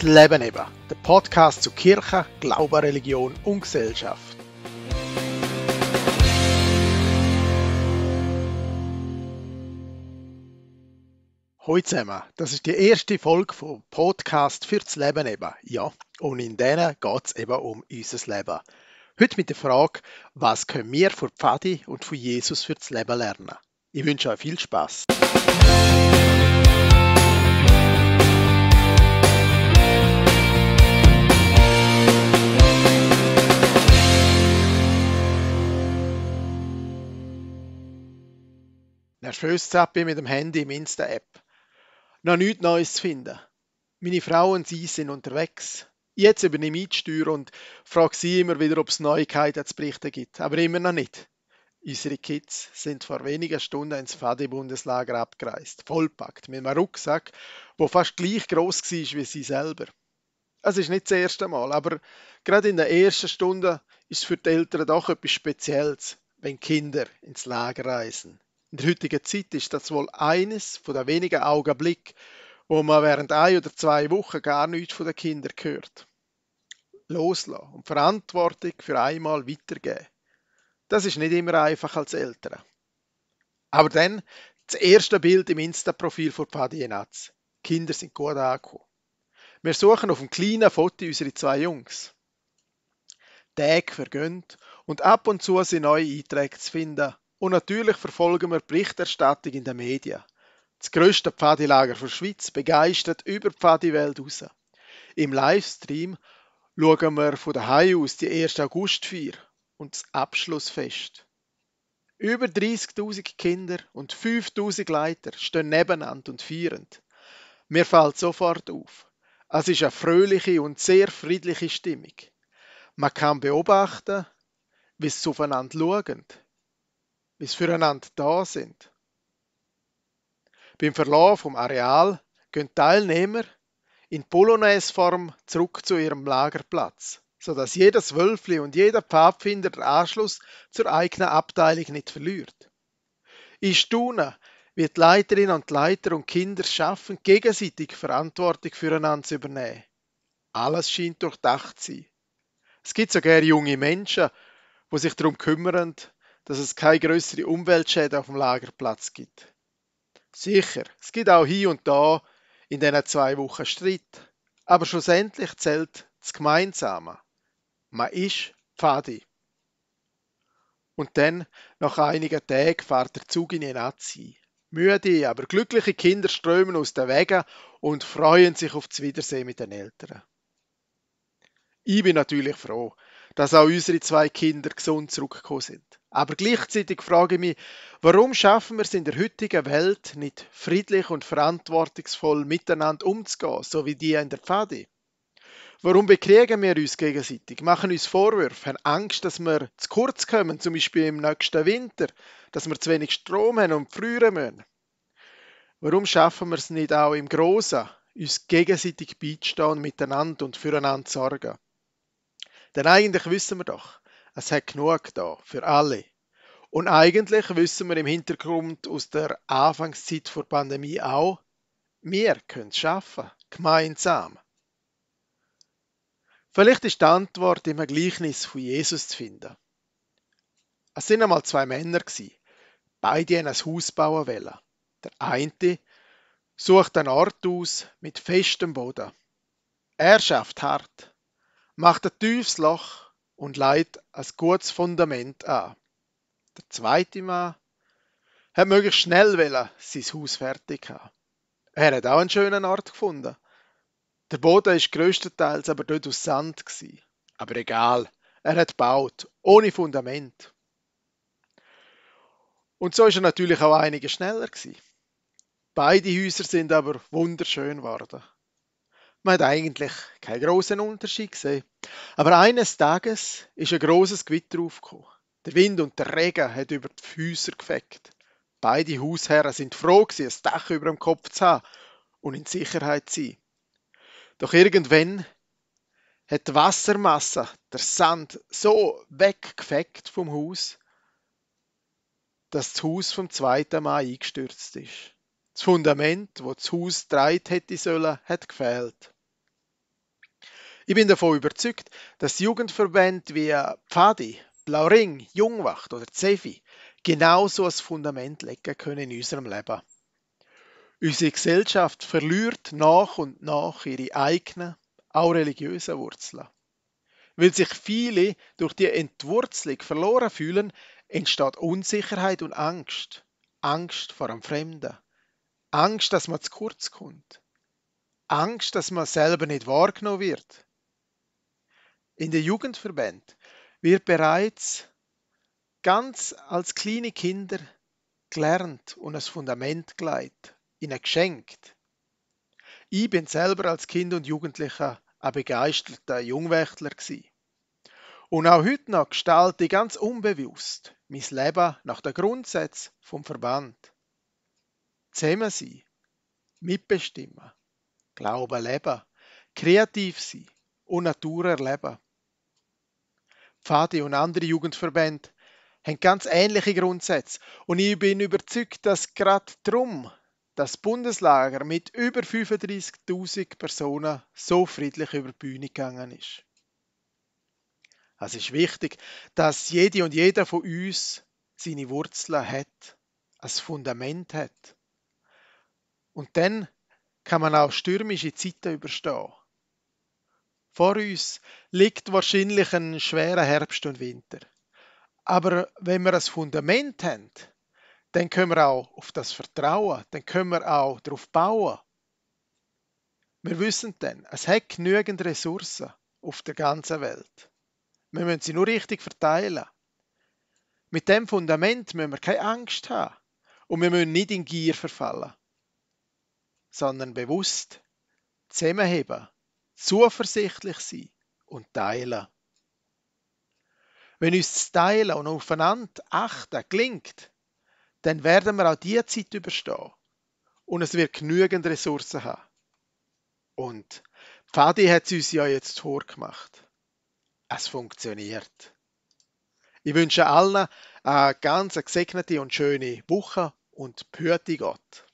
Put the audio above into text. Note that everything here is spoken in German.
Das Leben eben, der Podcast zu Kirche, Glaube, Religion und Gesellschaft. Hallo zusammen, das ist die erste Folge vom Podcast für das Leben eben. Ja, und in denen geht es eben um unser Leben. Heute mit der Frage, was können wir von Pfadi und von Jesus für das Leben lernen? Ich wünsche euch viel Spaß. Verstöße mit dem Handy im Insta-App. Noch nichts Neues zu finden. Meine Frau und sie sind unterwegs. Jetzt übernehme ich die Steuer und frage sie immer wieder, ob es Neuigkeiten zu berichten gibt. Aber immer noch nicht. Unsere Kids sind vor wenigen Stunden ins Fadi-Bundeslager abgereist, vollpackt mit einem Rucksack, wo fast gleich gross war wie sie selber. Es ist nicht das erste Mal, aber gerade in der ersten Stunde ist es für die Eltern doch etwas Spezielles, wenn Kinder ins Lager reisen. In der heutigen Zeit ist das wohl eines von der wenigen Augenblicke, wo man während ein oder zwei Wochen gar nichts von den Kindern hört. Loslassen und Verantwortung für einmal weitergeben. Das ist nicht immer einfach als Eltern. Aber dann das erste Bild im Insta-Profil von Paddy Jenatz. Kinder sind gut angekommen. Wir suchen auf dem kleinen Foto unsere zwei Jungs. Tage vergönnt und ab und zu sind neue Einträge zu finden, und natürlich verfolgen wir die Berichterstattung in den Medien. Das grösste Pfadilager der Schweiz begeistert über die Pfadiwelt raus. Im Livestream schauen wir von daheim aus die 1. Augustfeier und das Abschlussfest. Über 30.000 Kinder und 5.000 Leiter stehen nebeneinander und feierend. Mir fällt sofort auf. Es ist eine fröhliche und sehr friedliche Stimmung. Man kann beobachten, wie sie aufeinander schauen, bis füreinander da sind. Beim Verlassen vom Areal gehen Teilnehmer in Polonaise-Form zurück zu ihrem Lagerplatz, sodass jedes Wölfli und jeder Pfadfinder den Anschluss zur eigenen Abteilung nicht verliert. Ich staune, wie die Leiterinnen und Leiter und Kinder schaffen, gegenseitig Verantwortung füreinander zu übernehmen. Alles scheint durchdacht zu sein. Es gibt sogar junge Menschen, die sich darum kümmern, dass es keine größere Umweltschäden auf dem Lagerplatz gibt. Sicher, es gibt auch hier und da in diesen zwei Wochen Streit, aber schlussendlich zählt das Gemeinsame. Man ist Pfadi. Und dann, nach einigen Tagen, fährt der Zug in Nazi. Müde, aber glückliche Kinder strömen aus den Wegen und freuen sich auf das Wiedersehen mit den Eltern. Ich bin natürlich froh, dass auch unsere zwei Kinder gesund zurückgekommen sind. Aber gleichzeitig frage ich mich, warum schaffen wir es in der heutigen Welt nicht friedlich und verantwortungsvoll miteinander umzugehen, so wie die in der Pfade? Warum bekriegen wir uns gegenseitig, machen uns Vorwürfe, haben Angst, dass wir zu kurz kommen, zum Beispiel im nächsten Winter, dass wir zu wenig Strom haben und frieren müssen? Warum schaffen wir es nicht auch im Großen, uns gegenseitig beizustehen, miteinander und füreinander zu sorgen? Denn eigentlich wissen wir doch, es hat genug da für alle. Und eigentlich wissen wir im Hintergrund aus der Anfangszeit der Pandemie auch, wir können es schaffen, gemeinsam. Vielleicht ist die Antwort im Gleichnis von Jesus zu finden. Es sind einmal zwei Männer gewesen. Beide haben ein Haus bauen wollen. Der eine sucht einen Ort aus mit festem Boden. Er schafft hart, macht ein tiefes Loch und leitet ein gutes Fundament an. Der zweite Mann hat möglichst schnell wollen, sein Haus fertig haben. Er hat auch einen schönen Ort gefunden. Der Boden war größtenteils aber dort aus Sand gewesen. Aber egal, er hat gebaut, ohne Fundament. Und so ist er natürlich auch einige schneller gewesen. Beide Häuser sind aber wunderschön geworden. Man hat eigentlich keinen großen Unterschied gesehen. Aber eines Tages ist ein großes Gewitter aufgekommen. Der Wind und der Regen hat über die Füße gefegt. Beide Hausherren sind froh, gewesen, ein Dach über dem Kopf zu haben und in Sicherheit zu sein. Doch irgendwann hat die Wassermasse der Sand so weggefegt vom Haus, dass das Haus vom zweiten Mal eingestürzt ist. Das Fundament, wo das, das Haus dreit hätte sollen, hat gefehlt. Ich bin davon überzeugt, dass Jugendverbände wie Pfadi, Blauring, Jungwacht oder Zefi genauso ein Fundament legen können in unserem Leben. Unsere Gesellschaft verliert nach und nach ihre eigenen, auch religiösen Wurzeln. Weil sich viele durch die Entwurzelung verloren fühlen, entsteht Unsicherheit und Angst. Angst vor einem Fremden, Angst, dass man zu kurz kommt. Angst, dass man selber nicht wahrgenommen wird. In den Jugendverbänden wird bereits ganz als kleine Kinder gelernt und ein Fundament geleitet, ihnen geschenkt. Ich bin selber als Kind und Jugendlicher ein begeisterter Jungwächtler gewesen. Und auch heute noch gestalte ich ganz unbewusst mein Leben nach den Grundsätzen vom Verband zusammen sein, mitbestimmen, Glauben leben, kreativ sein und Natur erleben. Pfade und andere Jugendverbände haben ganz ähnliche Grundsätze und ich bin überzeugt, dass gerade drum das Bundeslager mit über 35.000 Personen so friedlich über die Bühne gegangen ist. Es ist wichtig, dass jede und jeder von uns seine Wurzeln hat, ein Fundament hat. Und dann kann man auch stürmische Zeiten überstehen. Vor uns liegt wahrscheinlich ein schwerer Herbst und Winter. Aber wenn wir das Fundament haben, dann können wir auch auf das vertrauen, dann können wir auch darauf bauen. Wir wissen dann, es hat genügend Ressourcen auf der ganzen Welt. Wir müssen sie nur richtig verteilen. Mit dem Fundament müssen wir keine Angst haben und wir müssen nicht in Gier verfallen sondern bewusst zusammenheben, zuversichtlich sein und teilen. Wenn uns das Teilen und aufeinander achten gelingt, dann werden wir auch diese Zeit überstehen und es wird genügend Ressourcen haben. Und Pfadi hat es uns ja jetzt vorgemacht. Es funktioniert. Ich wünsche allen eine ganz gesegnete und schöne Woche und behüte Gott.